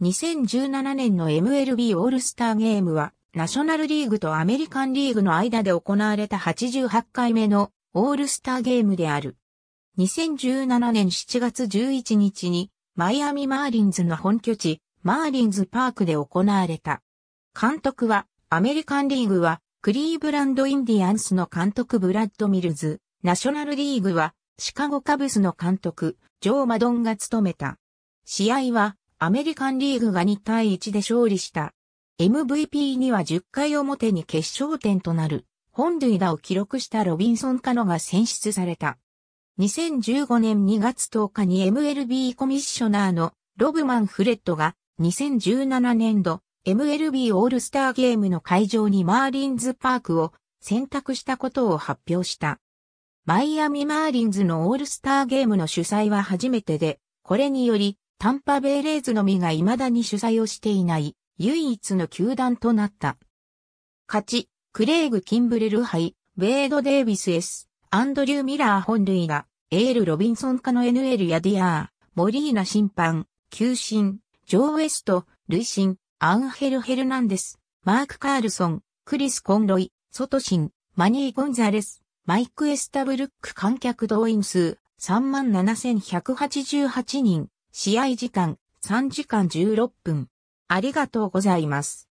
2017年の MLB オールスターゲームは、ナショナルリーグとアメリカンリーグの間で行われた88回目のオールスターゲームである。2017年7月11日に、マイアミマーリンズの本拠地、マーリンズパークで行われた。監督は、アメリカンリーグは、クリーブランドインディアンスの監督ブラッド・ミルズ、ナショナルリーグは、シカゴカブスの監督、ジョー・マドンが務めた。試合は、アメリカンリーグが2対1で勝利した。MVP には10回表に決勝点となる、本塁打を記録したロビンソン・カノが選出された。2015年2月10日に MLB コミッショナーのロブマン・フレッドが2017年度 MLB オールスターゲームの会場にマーリンズパークを選択したことを発表した。マイアミ・マーリンズのオールスターゲームの主催は初めてで、これによりタンパベイレーズのみが未だに主催をしていない、唯一の球団となった。勝ち、クレイグ・キンブレル杯、ウェイド・デイビス S、アンドリュー・ミラー本塁打、エール・ロビンソン家の NL やディアー、モリーナ審判、球審、ジョー・ウェスト、塁審、アンヘル・ヘルナンデス、マーク・カールソン、クリス・コンロイ、ソトシン、マニー・ゴンザレス、マイク・エスタブルック観客動員数37,188人、試合時間3時間16分。ありがとうございます。